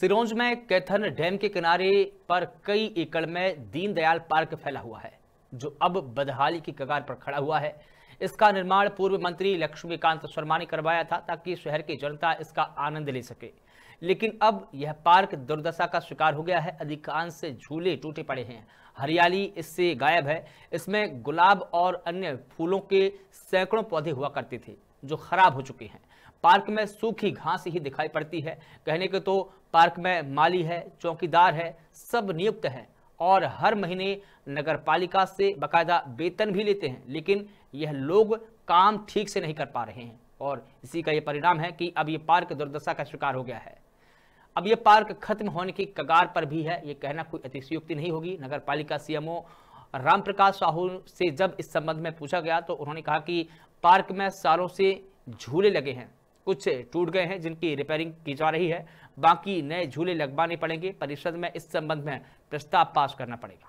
सिरोंज में कैथन डैम के किनारे पर कई एकड़ में दीनदयाल पार्क फैला हुआ है जो अब बदहाली की कगार पर खड़ा हुआ है इसका निर्माण पूर्व मंत्री लक्ष्मीकांत शर्मा ने करवाया था ताकि शहर की जनता इसका आनंद ले सके लेकिन अब यह पार्क दुर्दशा का शिकार हो गया है अधिकांश झूले टूटे पड़े हैं हरियाली इससे गायब है इसमें गुलाब और अन्य फूलों के सैकड़ों पौधे हुआ करते थे जो खराब हो चुके हैं पार्क में सूखी घास ही दिखाई पड़ती है कहने के तो पार्क में माली है चौकीदार है सब नियुक्त है और हर महीने नगर पालिका से बाकायदा वेतन भी लेते हैं लेकिन यह लोग काम ठीक से नहीं कर पा रहे हैं और इसी का यह परिणाम है कि अब ये पार्क दुर्दशा का शिकार हो गया है अब यह पार्क खत्म होने की कगार पर भी है ये कहना कोई अतिशयोक्ति नहीं होगी नगर पालिका सीएमओ राम प्रकाश साहू से जब इस संबंध में पूछा गया तो उन्होंने कहा कि पार्क में सालों से झूले लगे हैं कुछ टूट गए हैं जिनकी रिपेयरिंग की जा रही है बाकी नए झूले लगवाने पड़ेंगे परिषद में इस संबंध में प्रस्ताव पास करना पड़ेगा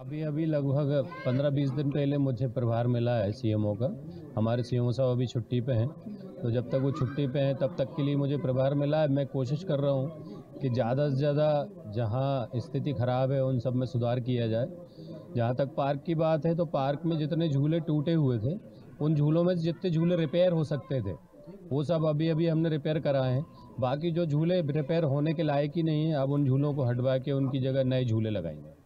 अभी अभी लगभग 15-20 दिन पहले मुझे प्रभार मिला है सीएमओ का हमारे सीएमओ साहब अभी छुट्टी पे हैं तो जब तक वो छुट्टी पे हैं तब तक के लिए मुझे प्रभार मिला है मैं कोशिश कर रहा हूँ कि ज़्यादा से ज़्यादा जहाँ स्थिति ख़राब है उन सब में सुधार किया जाए जहाँ तक पार्क की बात है तो पार्क में जितने झूले टूटे हुए थे उन झूलों में जितने झूले रिपेयर हो सकते थे वो सब अभी अभी हमने रिपेयर कराए हैं बाकी जो झूले रिपेयर होने के लायक ही नहीं है अब उन झूलों को हटवा के उनकी जगह नए झूले लगाएंगे